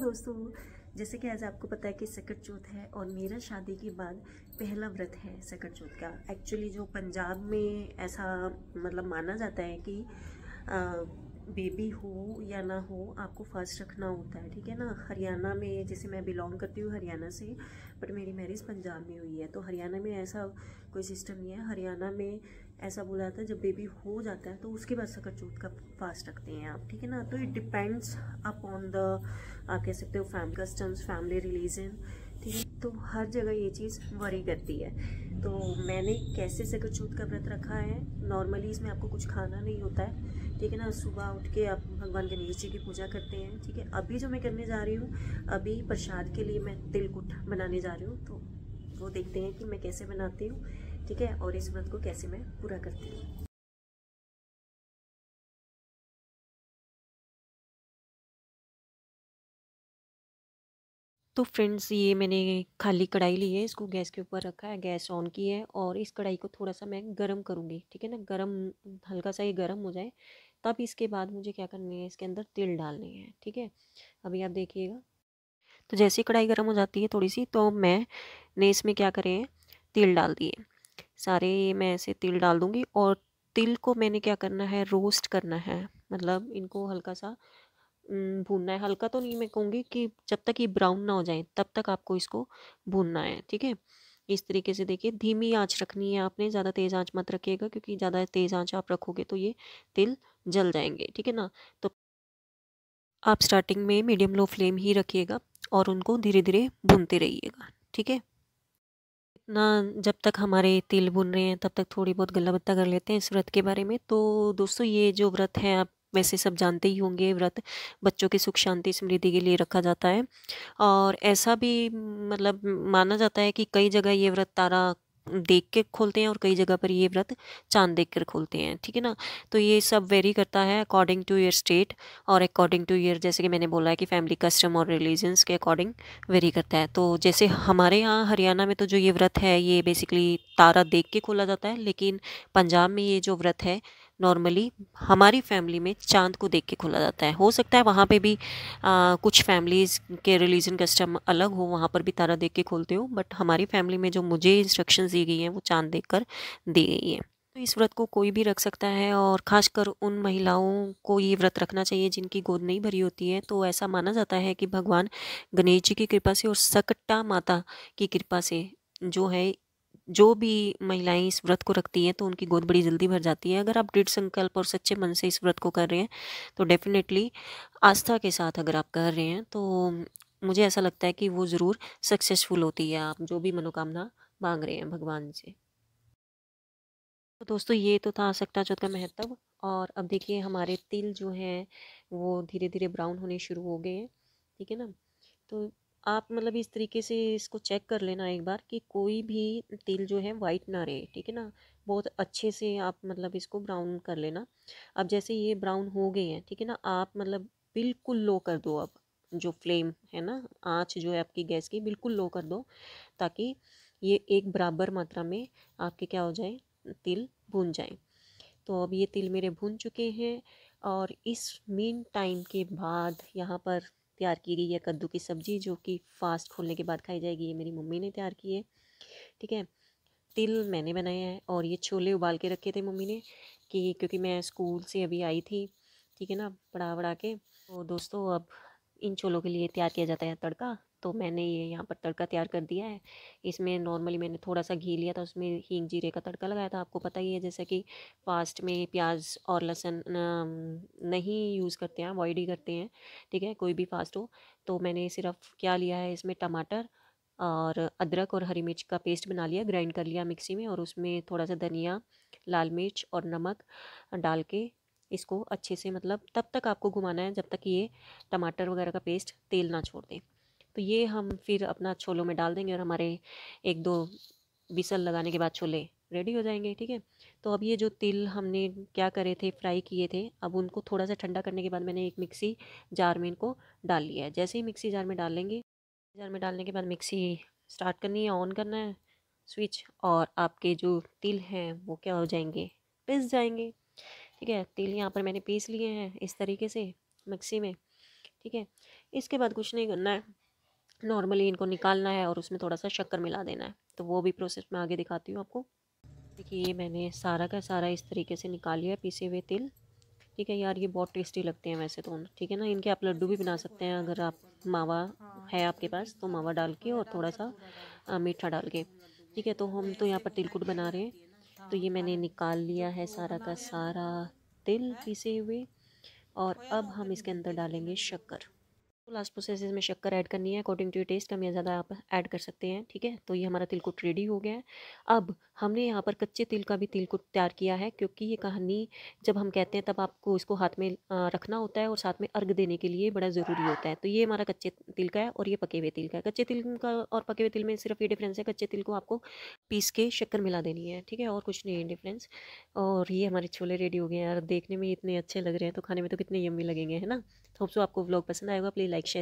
दोस्तों जैसे कि आज आपको पता है कि सकट चौथ है और मेरा शादी के बाद पहला व्रत है सकट चौथ का एक्चुअली जो पंजाब में ऐसा मतलब माना जाता है कि आ, बेबी हो या ना हो आपको फर्स्ट रखना होता है ठीक है ना हरियाणा में जैसे मैं बिलोंग करती हूँ हरियाणा से बट मेरी मैरिज पंजाब में हुई है तो हरियाणा में ऐसा कोई सिस्टम नहीं है हरियाणा में ऐसा बोला जाता है जब बेबी हो जाता है तो उसके बाद चूत का फास्ट रखते हैं आप ठीक है ना तो इट डिपेंड्स अपॉन द आप कह सकते हो फैम कस्टम्स फैमिली रिलीजन तो हर जगह ये चीज़ वरी करती है तो मैंने कैसे सकरचूत का व्रत रखा है नॉर्मली इसमें आपको कुछ खाना नहीं होता है ठीक है ना सुबह उठ के आप भगवान गणेश जी की पूजा करते हैं ठीक है अभी जो मैं करने जा रही हूँ अभी प्रसाद के लिए मैं तिलकुट बनाने जा रही हूँ तो वो देखते हैं कि मैं कैसे बनाती हूँ ठीक है और इस व्रत को कैसे मैं पूरा करती हूँ तो फ्रेंड्स ये मैंने खाली कढ़ाई ली है इसको गैस के ऊपर रखा है गैस ऑन की है और इस कढ़ाई को थोड़ा सा मैं गरम करूँगी ठीक है ना गरम हल्का सा ये गरम हो जाए तब इसके बाद मुझे क्या करनी है इसके अंदर तिल डालनी है ठीक है अभी आप देखिएगा तो जैसे ही कढ़ाई गर्म हो जाती है थोड़ी सी तो मैंने इसमें क्या करें तिल डाल दिए सारे मैं ऐसे तिल डाल दूँगी और तिल को मैंने क्या करना है रोस्ट करना है मतलब इनको हल्का सा भूनना है हल्का तो नहीं मैं कहूँगी कि जब तक ये ब्राउन ना हो जाए तब तक आपको इसको भूनना है ठीक है इस तरीके से देखिए धीमी आंच रखनी है आपने ज़्यादा तेज़ आंच मत रखिएगा क्योंकि ज़्यादा तेज़ आंच आप रखोगे तो ये तिल जल जाएंगे ठीक है ना तो आप स्टार्टिंग में मीडियम लो फ्लेम ही रखिएगा और उनको धीरे धीरे भूनते रहिएगा ठीक है ना जब तक हमारे तिल भुन रहे हैं तब तक थोड़ी बहुत गला बत्ता कर लेते हैं इस व्रत के बारे में तो दोस्तों ये जो व्रत है आप वैसे सब जानते ही होंगे व्रत बच्चों की सुख शांति समृद्धि के लिए रखा जाता है और ऐसा भी मतलब माना जाता है कि कई जगह ये व्रत तारा देख के खोलते हैं और कई जगह पर ये व्रत चांद देख कर खोलते हैं ठीक है ना तो ये सब वेरी करता है अकॉर्डिंग टू योर स्टेट और अकॉर्डिंग टू योर जैसे कि मैंने बोला है कि फैमिली कस्टम और रिलीजन्स के अकॉर्डिंग वेरी करता है तो जैसे हमारे यहाँ हरियाणा में तो जो ये व्रत है ये बेसिकली तारा देख के खोला जाता है लेकिन पंजाब में ये जो व्रत है नॉर्मली हमारी फैमिली में चांद को देख के खोला जाता है हो सकता है वहाँ पे भी आ, कुछ फैमिलीज़ के रिलीजन कस्टम अलग हो वहाँ पर भी तारा देख के खोलते हो बट हमारी फैमिली में जो मुझे इंस्ट्रक्शन दी गई हैं वो चांद देख कर दी गई हैं तो इस व्रत को कोई भी रख सकता है और खासकर उन महिलाओं को ये व्रत रखना चाहिए जिनकी गोद नहीं भरी होती है तो ऐसा माना जाता है कि भगवान गणेश जी की कृपा से और सकट्टा माता की कृपा से जो है जो भी महिलाएं इस व्रत को रखती हैं तो उनकी गोद बड़ी जल्दी भर जाती है अगर आप दृढ़ संकल्प और सच्चे मन से इस व्रत को कर रहे हैं तो डेफिनेटली आस्था के साथ अगर आप कर रहे हैं तो मुझे ऐसा लगता है कि वो ज़रूर सक्सेसफुल होती है आप जो भी मनोकामना मांग रहे हैं भगवान से तो दोस्तों ये तो था सकता चौथ का महत्व और अब देखिए हमारे तिल जो हैं वो धीरे धीरे ब्राउन होने शुरू हो गए हैं ठीक है ना तो आप मतलब इस तरीके से इसको चेक कर लेना एक बार कि कोई भी तिल जो है वाइट ना रहे ठीक है ना बहुत अच्छे से आप मतलब इसको ब्राउन कर लेना अब जैसे ये ब्राउन हो गए हैं ठीक है ना आप मतलब बिल्कुल लो कर दो अब जो फ्लेम है ना आँच जो है आपकी गैस की बिल्कुल लो कर दो ताकि ये एक बराबर मात्रा में आपके क्या हो जाए तिल भून जाए तो अब ये तिल मेरे भून चुके हैं और इस मीन टाइम के बाद यहाँ पर तैयार की गई है कद्दू की सब्ज़ी जो कि फास्ट खोलने के बाद खाई जाएगी ये मेरी मम्मी ने तैयार की है ठीक है तिल मैंने बनाया है और ये छोले उबाल के रखे थे मम्मी ने कि क्योंकि मैं स्कूल से अभी आई थी ठीक है ना पढ़ा वढ़ा के तो दोस्तों अब इन छोलों के लिए तैयार किया जाता है तड़का तो मैंने ये यहाँ पर तड़का तैयार कर दिया है इसमें नॉर्मली मैंने थोड़ा सा घी लिया था उसमें हींग जीरे का तड़का लगाया था आपको पता ही है जैसा कि फ़ास्ट में प्याज और लहसुन नहीं यूज़ करते हैं अवॉइड ही करते हैं ठीक है कोई भी फास्ट हो तो मैंने सिर्फ क्या लिया है इसमें टमाटर और अदरक और हरी मिर्च का पेस्ट बना लिया ग्राइंड कर लिया मिक्सी में और उसमें थोड़ा सा धनिया लाल मिर्च और नमक डाल के इसको अच्छे से मतलब तब तक आपको घुमाना है जब तक ये टमाटर वगैरह का पेस्ट तेल ना छोड़ दें तो ये हम फिर अपना छोलों में डाल देंगे और हमारे एक दो बिसल लगाने के बाद छोले रेडी हो जाएंगे ठीक है तो अब ये जो तिल हमने क्या करे थे फ्राई किए थे अब उनको थोड़ा सा ठंडा करने के बाद मैंने एक मिक्सी जार में इनको डाल लिया है जैसे ही मिक्सी जार में डाल लेंगे जार में डालने के बाद मिक्सी स्टार्ट करनी है ऑन करना है स्विच और आपके जो तिल हैं वो क्या हो जाएंगे पिस जाएंगे ठीक है तिल यहाँ पर मैंने पीस लिए हैं इस तरीके से मिक्सी में ठीक है इसके बाद कुछ नहीं करना है नॉर्मली इनको निकालना है और उसमें थोड़ा सा शक्कर मिला देना है तो वो भी प्रोसेस मैं आगे दिखाती हूँ आपको देखिए ये मैंने सारा का सारा इस तरीके से निकाल लिया पीसे हुए तिल ठीक है यार ये बहुत टेस्टी लगते हैं वैसे तो ठीक है ना इनके आप लड्डू भी बना सकते हैं अगर आप मावा है आपके पास तो मावा डाल के और थोड़ा सा मीठा डाल के ठीक है तो हम तो यहाँ पर तिलकुट बना रहे हैं तो ये मैंने निकाल लिया है सारा का सारा तिल पीसे हुए और अब हम इसके अंदर डालेंगे शक्कर तो लास्ट प्रोसेस इसमें शक्कर ऐड करनी है अकॉर्डिंग टू टेस्ट कम या ज़्यादा आप ऐड कर सकते हैं ठीक है तो ये हमारा तिलकुट रेडी हो गया है अब हमने यहाँ पर कच्चे तिल का भी तिल को तैयार किया है क्योंकि ये कहानी जब हम कहते हैं तब आपको इसको हाथ में रखना होता है और साथ में अर्घ देने के लिए बड़ा ज़रूरी होता है तो ये हमारा कच्चे तिल का है और ये पके हुए तिल का है कच्चे तिल का और पके हुए तिल में सिर्फ ये डिफरेंस है कच्चे तिल को आपको पीस के शक्कर मिला देनी है ठीक है और कुछ नहीं है डिफरेंस और ये हमारे छोले रेडी हो गए हैं यार देखने में इतने अच्छे लग रहे हैं तो खाने में तो कितने यम्मी लगेंगे है ना तो आपको ब्लॉग पसंद आएगा प्लीज़ लाइक शेयर